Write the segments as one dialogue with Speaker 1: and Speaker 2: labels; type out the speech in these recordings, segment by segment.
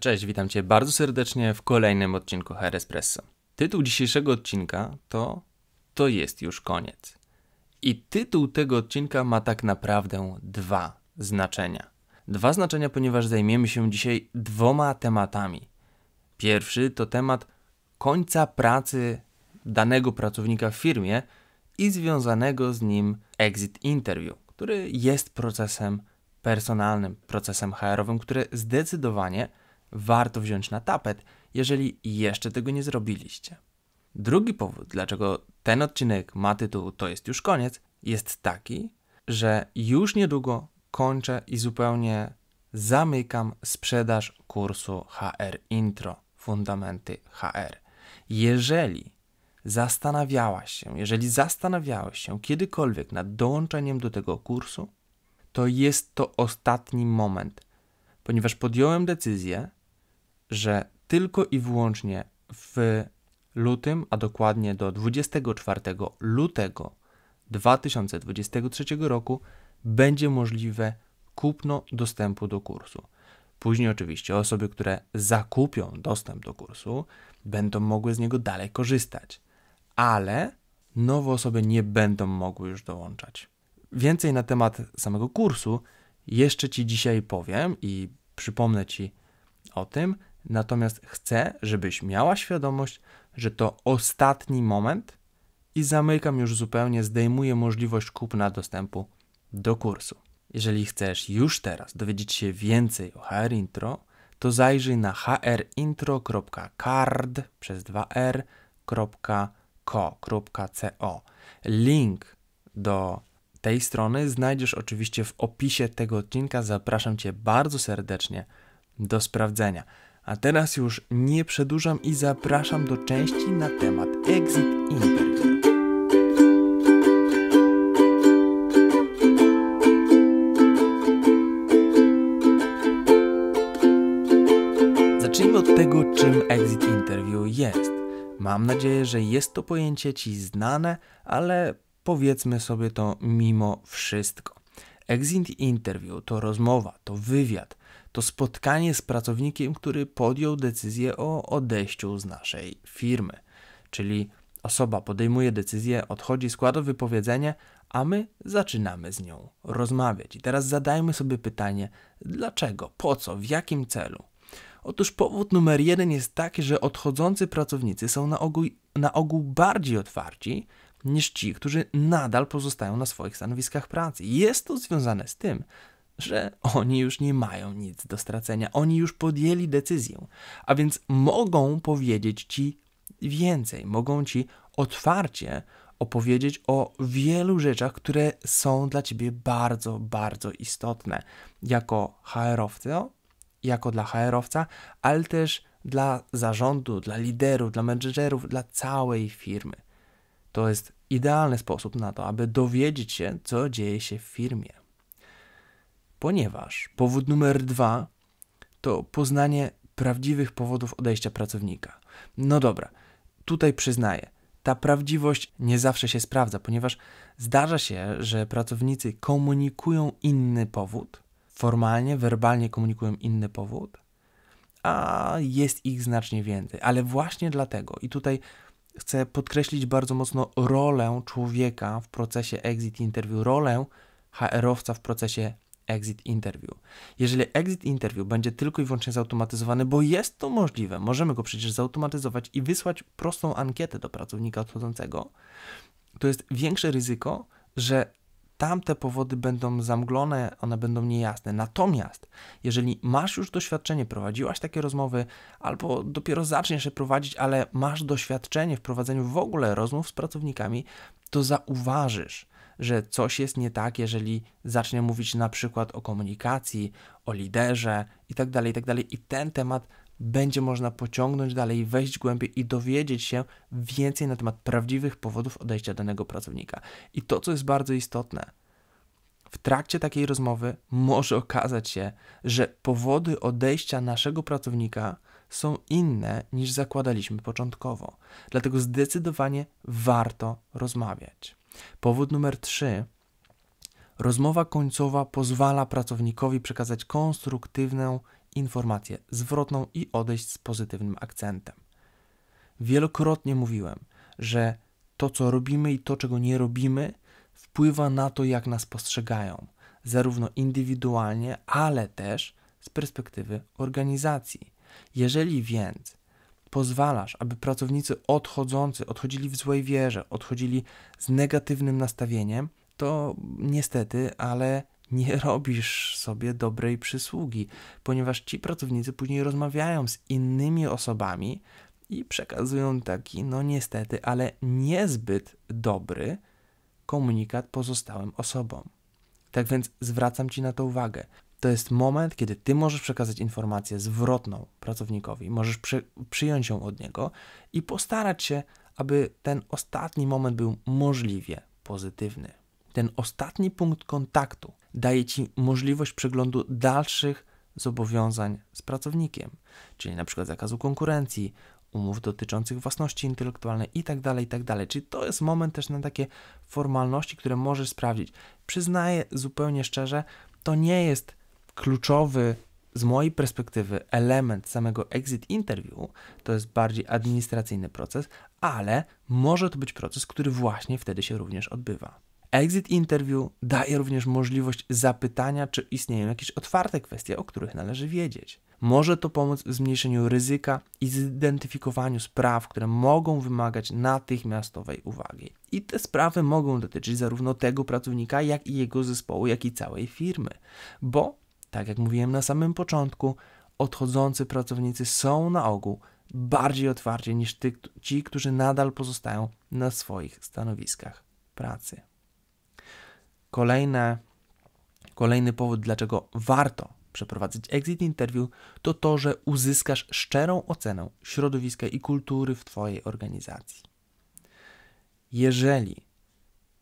Speaker 1: Cześć, witam Cię bardzo serdecznie w kolejnym odcinku HR Espresso. Tytuł dzisiejszego odcinka to To jest już koniec. I tytuł tego odcinka ma tak naprawdę dwa znaczenia. Dwa znaczenia, ponieważ zajmiemy się dzisiaj dwoma tematami. Pierwszy to temat końca pracy danego pracownika w firmie i związanego z nim exit interview, który jest procesem personalnym, procesem HR-owym, który zdecydowanie warto wziąć na tapet, jeżeli jeszcze tego nie zrobiliście. Drugi powód, dlaczego ten odcinek ma tytuł To jest już koniec, jest taki, że już niedługo kończę i zupełnie zamykam sprzedaż kursu HR Intro Fundamenty HR. Jeżeli zastanawiałaś się, jeżeli zastanawiałeś się kiedykolwiek nad dołączeniem do tego kursu, to jest to ostatni moment, ponieważ podjąłem decyzję, że tylko i wyłącznie w lutym, a dokładnie do 24 lutego 2023 roku będzie możliwe kupno dostępu do kursu. Później oczywiście osoby, które zakupią dostęp do kursu, będą mogły z niego dalej korzystać, ale nowe osoby nie będą mogły już dołączać. Więcej na temat samego kursu jeszcze Ci dzisiaj powiem i przypomnę Ci o tym, Natomiast chcę, żebyś miała świadomość, że to ostatni moment i zamykam już zupełnie, zdejmuję możliwość kupna dostępu do kursu. Jeżeli chcesz już teraz dowiedzieć się więcej o HR Intro, to zajrzyj na hrintro.card przez 2r.co.co. Link do tej strony znajdziesz oczywiście w opisie tego odcinka. Zapraszam Cię bardzo serdecznie do sprawdzenia. A teraz już nie przedłużam i zapraszam do części na temat Exit Interview. Zacznijmy od tego, czym Exit Interview jest. Mam nadzieję, że jest to pojęcie Ci znane, ale powiedzmy sobie to mimo wszystko. Exit Interview to rozmowa, to wywiad, to spotkanie z pracownikiem, który podjął decyzję o odejściu z naszej firmy. Czyli osoba podejmuje decyzję, odchodzi, składa wypowiedzenie, a my zaczynamy z nią rozmawiać. I teraz zadajmy sobie pytanie, dlaczego, po co, w jakim celu? Otóż powód numer jeden jest taki, że odchodzący pracownicy są na ogół, na ogół bardziej otwarci niż ci, którzy nadal pozostają na swoich stanowiskach pracy. Jest to związane z tym, że oni już nie mają nic do stracenia, oni już podjęli decyzję, a więc mogą powiedzieć ci więcej, mogą ci otwarcie opowiedzieć o wielu rzeczach, które są dla ciebie bardzo, bardzo istotne jako HR-owca, no, jako dla HR-owca, ale też dla zarządu, dla liderów, dla menedżerów, dla całej firmy. To jest idealny sposób na to, aby dowiedzieć się, co dzieje się w firmie ponieważ powód numer dwa to poznanie prawdziwych powodów odejścia pracownika. No dobra, tutaj przyznaję, ta prawdziwość nie zawsze się sprawdza, ponieważ zdarza się, że pracownicy komunikują inny powód, formalnie, werbalnie komunikują inny powód, a jest ich znacznie więcej. Ale właśnie dlatego, i tutaj chcę podkreślić bardzo mocno rolę człowieka w procesie exit interview, rolę HR-owca w procesie exit interview. Jeżeli exit interview będzie tylko i wyłącznie zautomatyzowany, bo jest to możliwe, możemy go przecież zautomatyzować i wysłać prostą ankietę do pracownika odchodzącego, to jest większe ryzyko, że tamte powody będą zamglone, one będą niejasne. Natomiast, jeżeli masz już doświadczenie, prowadziłaś takie rozmowy, albo dopiero zaczniesz je prowadzić, ale masz doświadczenie w prowadzeniu w ogóle rozmów z pracownikami, to zauważysz, że coś jest nie tak, jeżeli zacznie mówić na przykład o komunikacji, o liderze itd., tak itd. Tak I ten temat będzie można pociągnąć dalej, wejść głębiej i dowiedzieć się więcej na temat prawdziwych powodów odejścia danego pracownika. I to, co jest bardzo istotne, w trakcie takiej rozmowy może okazać się, że powody odejścia naszego pracownika są inne niż zakładaliśmy początkowo. Dlatego zdecydowanie warto rozmawiać. Powód numer trzy. Rozmowa końcowa pozwala pracownikowi przekazać konstruktywną informację zwrotną i odejść z pozytywnym akcentem. Wielokrotnie mówiłem, że to, co robimy i to, czego nie robimy, wpływa na to, jak nas postrzegają, zarówno indywidualnie, ale też z perspektywy organizacji. Jeżeli więc pozwalasz, aby pracownicy odchodzący odchodzili w złej wierze, odchodzili z negatywnym nastawieniem, to niestety, ale nie robisz sobie dobrej przysługi, ponieważ ci pracownicy później rozmawiają z innymi osobami i przekazują taki, no niestety, ale niezbyt dobry komunikat pozostałym osobom. Tak więc zwracam Ci na to uwagę to jest moment, kiedy ty możesz przekazać informację zwrotną pracownikowi, możesz przy, przyjąć ją od niego i postarać się, aby ten ostatni moment był możliwie pozytywny. Ten ostatni punkt kontaktu daje ci możliwość przeglądu dalszych zobowiązań z pracownikiem, czyli na przykład zakazu konkurencji, umów dotyczących własności intelektualnej itd., tak itd. Tak czyli to jest moment też na takie formalności, które możesz sprawdzić. Przyznaję zupełnie szczerze, to nie jest kluczowy z mojej perspektywy element samego exit interview to jest bardziej administracyjny proces, ale może to być proces, który właśnie wtedy się również odbywa. Exit interview daje również możliwość zapytania, czy istnieją jakieś otwarte kwestie, o których należy wiedzieć. Może to pomóc w zmniejszeniu ryzyka i zidentyfikowaniu spraw, które mogą wymagać natychmiastowej uwagi. I te sprawy mogą dotyczyć zarówno tego pracownika, jak i jego zespołu, jak i całej firmy, bo tak jak mówiłem na samym początku, odchodzący pracownicy są na ogół bardziej otwarci niż ty, ci, którzy nadal pozostają na swoich stanowiskach pracy. Kolejne, kolejny powód, dlaczego warto przeprowadzić exit interview, to to, że uzyskasz szczerą ocenę środowiska i kultury w Twojej organizacji. Jeżeli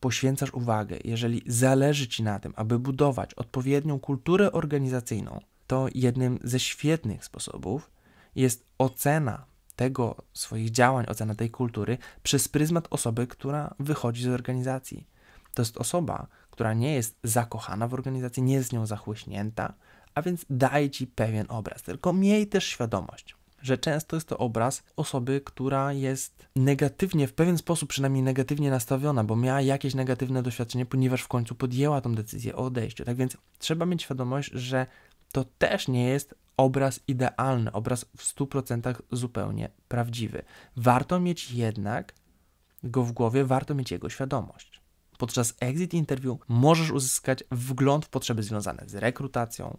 Speaker 1: poświęcasz uwagę, jeżeli zależy Ci na tym, aby budować odpowiednią kulturę organizacyjną, to jednym ze świetnych sposobów jest ocena tego swoich działań, ocena tej kultury przez pryzmat osoby, która wychodzi z organizacji. To jest osoba, która nie jest zakochana w organizacji, nie jest z nią zachłyśnięta, a więc daje ci pewien obraz. Tylko miej też świadomość, że często jest to obraz osoby, która jest negatywnie, w pewien sposób przynajmniej negatywnie nastawiona, bo miała jakieś negatywne doświadczenie, ponieważ w końcu podjęła tą decyzję o odejściu. Tak więc trzeba mieć świadomość, że to też nie jest obraz idealny, obraz w 100% zupełnie prawdziwy. Warto mieć jednak go w głowie, warto mieć jego świadomość. Podczas exit interview możesz uzyskać wgląd w potrzeby związane z rekrutacją,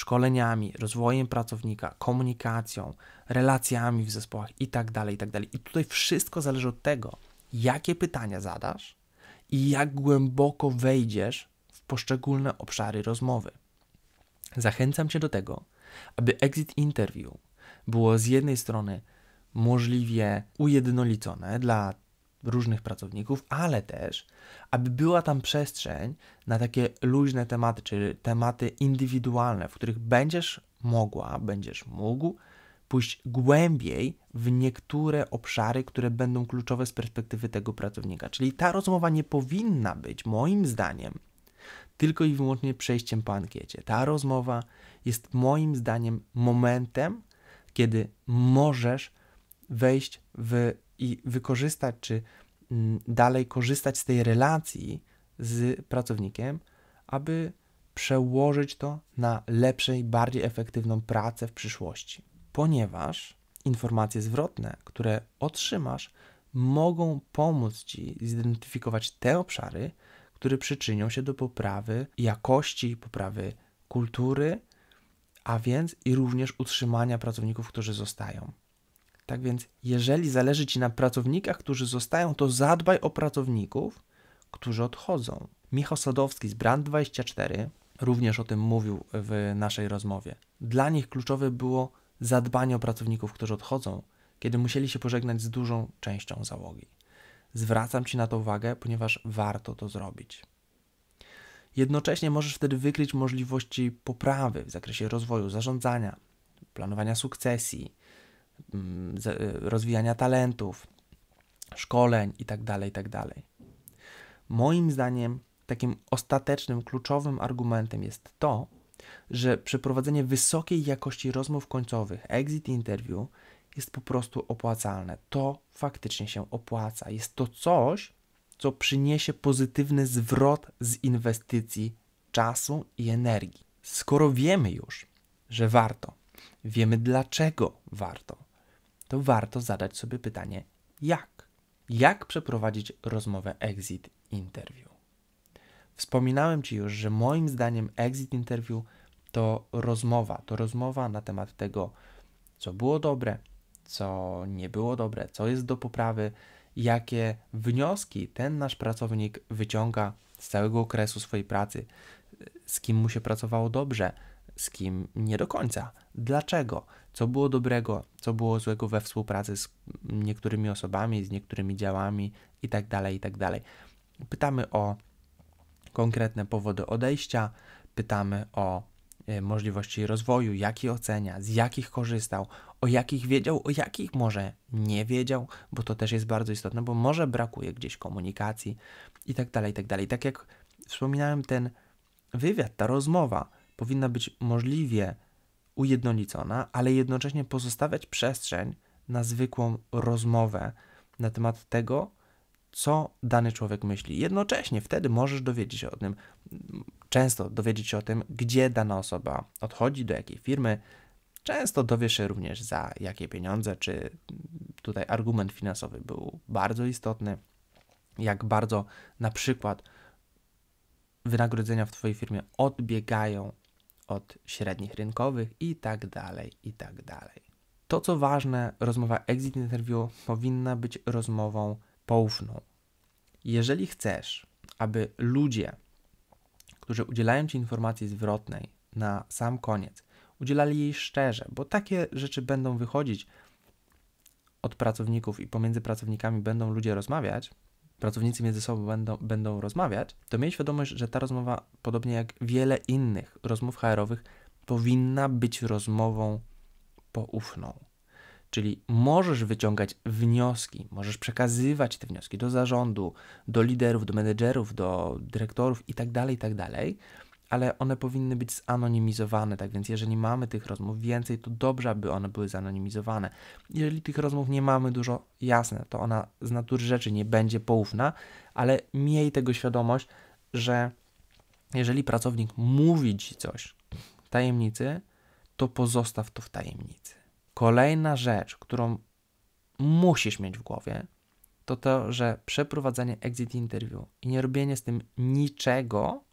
Speaker 1: szkoleniami, rozwojem pracownika, komunikacją, relacjami w zespołach itd. Tak itd. Tak I tutaj wszystko zależy od tego, jakie pytania zadasz i jak głęboko wejdziesz w poszczególne obszary rozmowy. Zachęcam Cię do tego, aby exit interview było z jednej strony możliwie ujednolicone dla różnych pracowników, ale też, aby była tam przestrzeń na takie luźne tematy, czyli tematy indywidualne, w których będziesz mogła, będziesz mógł pójść głębiej w niektóre obszary, które będą kluczowe z perspektywy tego pracownika. Czyli ta rozmowa nie powinna być, moim zdaniem, tylko i wyłącznie przejściem po ankiecie. Ta rozmowa jest moim zdaniem momentem, kiedy możesz wejść w i wykorzystać, czy Mm, dalej korzystać z tej relacji z pracownikiem, aby przełożyć to na lepszej, bardziej efektywną pracę w przyszłości. Ponieważ informacje zwrotne, które otrzymasz, mogą pomóc ci zidentyfikować te obszary, które przyczynią się do poprawy jakości, poprawy kultury, a więc i również utrzymania pracowników, którzy zostają. Tak więc, jeżeli zależy Ci na pracownikach, którzy zostają, to zadbaj o pracowników, którzy odchodzą. Michał Sadowski z Brand24 również o tym mówił w naszej rozmowie. Dla nich kluczowe było zadbanie o pracowników, którzy odchodzą, kiedy musieli się pożegnać z dużą częścią załogi. Zwracam Ci na to uwagę, ponieważ warto to zrobić. Jednocześnie możesz wtedy wykryć możliwości poprawy w zakresie rozwoju, zarządzania, planowania sukcesji, Mm, e, rozwijania talentów, szkoleń itd., tak itd. Tak Moim zdaniem takim ostatecznym, kluczowym argumentem jest to, że przeprowadzenie wysokiej jakości rozmów końcowych, exit interview, jest po prostu opłacalne. To faktycznie się opłaca. Jest to coś, co przyniesie pozytywny zwrot z inwestycji czasu i energii. Skoro wiemy już, że warto, wiemy dlaczego warto, to warto zadać sobie pytanie, jak? Jak przeprowadzić rozmowę exit interview? Wspominałem Ci już, że moim zdaniem exit interview to rozmowa, to rozmowa na temat tego, co było dobre, co nie było dobre, co jest do poprawy, jakie wnioski ten nasz pracownik wyciąga z całego okresu swojej pracy, z kim mu się pracowało dobrze, z kim nie do końca. Dlaczego? Co było dobrego, co było złego we współpracy z niektórymi osobami, z niektórymi działami itd. Tak itd. Tak pytamy o konkretne powody odejścia, pytamy o e, możliwości rozwoju, jaki ocenia, z jakich korzystał, o jakich wiedział, o jakich może nie wiedział, bo to też jest bardzo istotne, bo może brakuje gdzieś komunikacji i tak dalej, i tak dalej. Tak jak wspominałem, ten wywiad, ta rozmowa powinna być możliwie ujednolicona, ale jednocześnie pozostawiać przestrzeń na zwykłą rozmowę na temat tego, co dany człowiek myśli. Jednocześnie wtedy możesz dowiedzieć się o tym, często dowiedzieć się o tym, gdzie dana osoba odchodzi, do jakiej firmy. Często dowiesz się również za jakie pieniądze, czy tutaj argument finansowy był bardzo istotny, jak bardzo na przykład wynagrodzenia w Twojej firmie odbiegają od średnich rynkowych i tak dalej, i tak dalej. To, co ważne, rozmowa exit interview powinna być rozmową poufną. Jeżeli chcesz, aby ludzie, którzy udzielają Ci informacji zwrotnej na sam koniec, udzielali jej szczerze, bo takie rzeczy będą wychodzić od pracowników i pomiędzy pracownikami będą ludzie rozmawiać, pracownicy między sobą będą, będą rozmawiać, to miej świadomość, że ta rozmowa, podobnie jak wiele innych rozmów HR-owych, powinna być rozmową poufną. Czyli możesz wyciągać wnioski, możesz przekazywać te wnioski do zarządu, do liderów, do menedżerów, do dyrektorów itd., tak itd., tak ale one powinny być zanonimizowane. Tak więc, jeżeli mamy tych rozmów więcej, to dobrze, aby one były zanonimizowane. Jeżeli tych rozmów nie mamy dużo, jasne, to ona z natury rzeczy nie będzie poufna, ale miej tego świadomość, że jeżeli pracownik mówi ci coś w tajemnicy, to pozostaw to w tajemnicy. Kolejna rzecz, którą musisz mieć w głowie, to to, że przeprowadzenie exit interview i nie robienie z tym niczego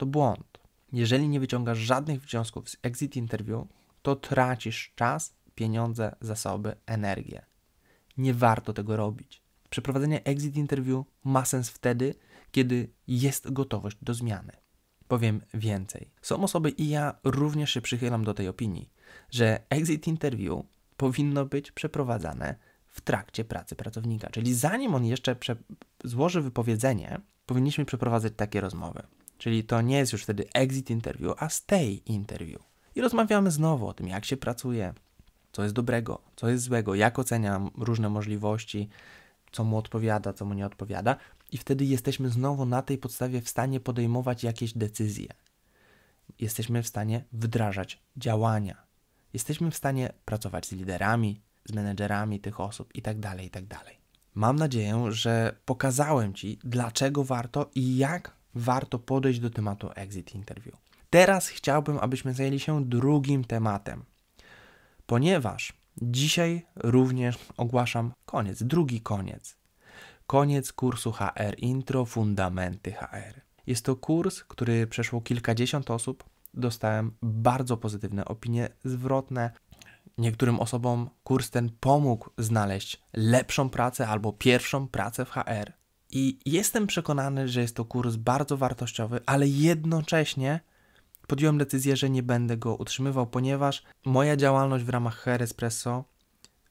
Speaker 1: to błąd. Jeżeli nie wyciągasz żadnych wniosków z exit interview, to tracisz czas, pieniądze, zasoby, energię. Nie warto tego robić. Przeprowadzenie exit interview ma sens wtedy, kiedy jest gotowość do zmiany. Powiem więcej. Są osoby i ja również się przychylam do tej opinii, że exit interview powinno być przeprowadzane w trakcie pracy pracownika. Czyli zanim on jeszcze złoży wypowiedzenie, powinniśmy przeprowadzać takie rozmowy. Czyli to nie jest już wtedy exit interview, a stay interview. I rozmawiamy znowu o tym, jak się pracuje, co jest dobrego, co jest złego, jak oceniam różne możliwości, co mu odpowiada, co mu nie odpowiada. I wtedy jesteśmy znowu na tej podstawie w stanie podejmować jakieś decyzje. Jesteśmy w stanie wdrażać działania. Jesteśmy w stanie pracować z liderami, z menedżerami tych osób itd., tak itd. Tak Mam nadzieję, że pokazałem Ci, dlaczego warto i jak warto podejść do tematu exit interview. Teraz chciałbym, abyśmy zajęli się drugim tematem, ponieważ dzisiaj również ogłaszam koniec, drugi koniec. Koniec kursu HR Intro Fundamenty HR. Jest to kurs, który przeszło kilkadziesiąt osób. Dostałem bardzo pozytywne opinie zwrotne. Niektórym osobom kurs ten pomógł znaleźć lepszą pracę albo pierwszą pracę w HR. I jestem przekonany, że jest to kurs bardzo wartościowy, ale jednocześnie podjąłem decyzję, że nie będę go utrzymywał, ponieważ moja działalność w ramach Hair Espresso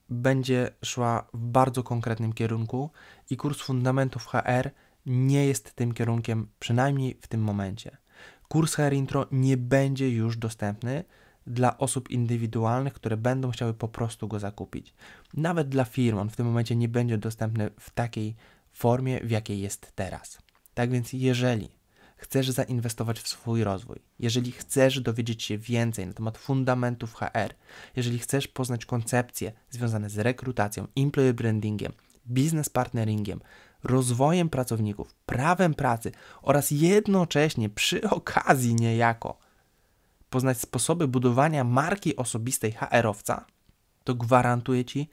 Speaker 1: będzie szła w bardzo konkretnym kierunku i kurs fundamentów HR nie jest tym kierunkiem, przynajmniej w tym momencie. Kurs HR Intro nie będzie już dostępny dla osób indywidualnych, które będą chciały po prostu go zakupić. Nawet dla firm on w tym momencie nie będzie dostępny w takiej formie, w jakiej jest teraz. Tak więc, jeżeli chcesz zainwestować w swój rozwój, jeżeli chcesz dowiedzieć się więcej na temat fundamentów HR, jeżeli chcesz poznać koncepcje związane z rekrutacją, employer brandingiem, biznes partneringiem, rozwojem pracowników, prawem pracy oraz jednocześnie przy okazji niejako poznać sposoby budowania marki osobistej HR-owca, to gwarantuję Ci,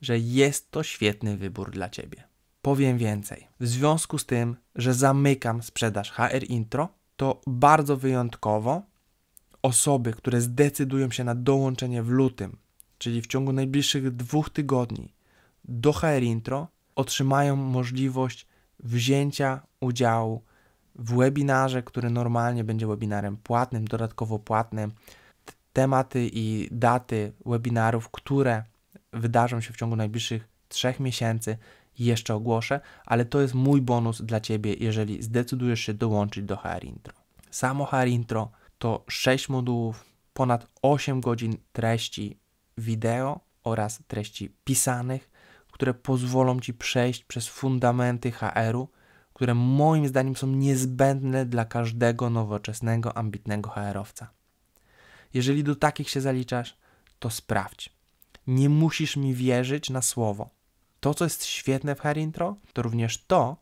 Speaker 1: że jest to świetny wybór dla Ciebie. Powiem więcej. W związku z tym, że zamykam sprzedaż HR Intro, to bardzo wyjątkowo osoby, które zdecydują się na dołączenie w lutym, czyli w ciągu najbliższych dwóch tygodni do HR Intro, otrzymają możliwość wzięcia udziału w webinarze, który normalnie będzie webinarem płatnym, dodatkowo płatnym. Tematy i daty webinarów, które wydarzą się w ciągu najbliższych trzech miesięcy, jeszcze ogłoszę, ale to jest mój bonus dla Ciebie, jeżeli zdecydujesz się dołączyć do HR Intro. Samo HR Intro to 6 modułów, ponad 8 godzin treści wideo oraz treści pisanych, które pozwolą Ci przejść przez fundamenty HR-u, które moim zdaniem są niezbędne dla każdego nowoczesnego, ambitnego HR-owca. Jeżeli do takich się zaliczasz, to sprawdź. Nie musisz mi wierzyć na słowo to, co jest świetne w Hair Intro, to również to,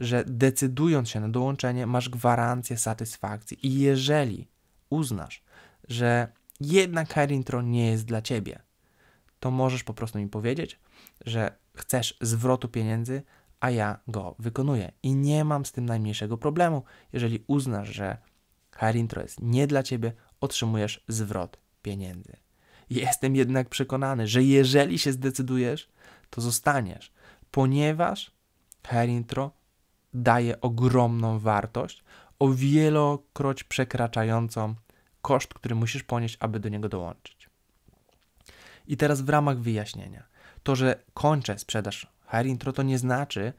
Speaker 1: że decydując się na dołączenie, masz gwarancję satysfakcji. I jeżeli uznasz, że jednak Hair Intro nie jest dla ciebie, to możesz po prostu mi powiedzieć, że chcesz zwrotu pieniędzy, a ja go wykonuję. I nie mam z tym najmniejszego problemu. Jeżeli uznasz, że Hair Intro jest nie dla ciebie, otrzymujesz zwrot pieniędzy. Jestem jednak przekonany, że jeżeli się zdecydujesz, to zostaniesz, ponieważ herintro daje ogromną wartość, o wielokroć przekraczającą koszt, który musisz ponieść, aby do niego dołączyć. I teraz w ramach wyjaśnienia. To, że kończę sprzedaż Herintro, to nie znaczy,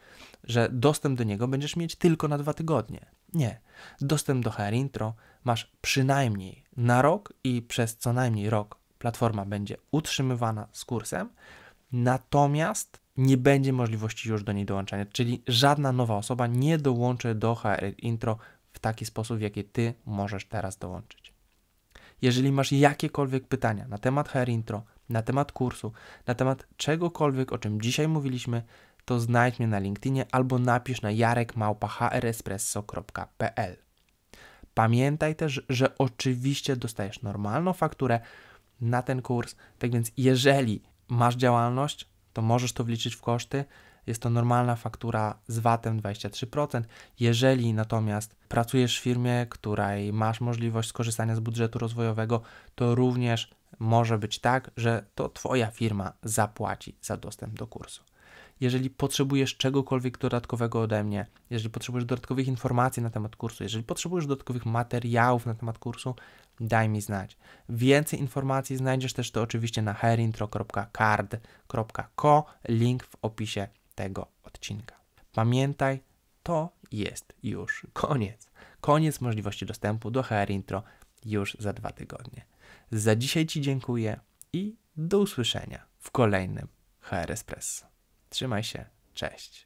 Speaker 1: że dostęp do niego będziesz mieć tylko na dwa tygodnie. Nie. Dostęp do Herintro masz przynajmniej na rok i przez co najmniej rok platforma będzie utrzymywana z kursem, natomiast nie będzie możliwości już do niej dołączania, czyli żadna nowa osoba nie dołączy do HR Intro w taki sposób, w jaki ty możesz teraz dołączyć. Jeżeli masz jakiekolwiek pytania na temat HR Intro, na temat kursu, na temat czegokolwiek, o czym dzisiaj mówiliśmy, to znajdź mnie na LinkedInie albo napisz na jarekmałpa.hrespresso.pl. Pamiętaj też, że oczywiście dostajesz normalną fakturę na ten kurs, tak więc jeżeli masz działalność, to możesz to wliczyć w koszty. Jest to normalna faktura z VAT-em 23%. Jeżeli natomiast pracujesz w firmie, której masz możliwość skorzystania z budżetu rozwojowego, to również może być tak, że to Twoja firma zapłaci za dostęp do kursu. Jeżeli potrzebujesz czegokolwiek dodatkowego ode mnie, jeżeli potrzebujesz dodatkowych informacji na temat kursu, jeżeli potrzebujesz dodatkowych materiałów na temat kursu, daj mi znać. Więcej informacji znajdziesz też to oczywiście na herintro.card.co, link w opisie tego odcinka. Pamiętaj, to jest już koniec. Koniec możliwości dostępu do herintro już za dwa tygodnie. Za dzisiaj Ci dziękuję i do usłyszenia w kolejnym HR Espresso. Trzymaj się, cześć.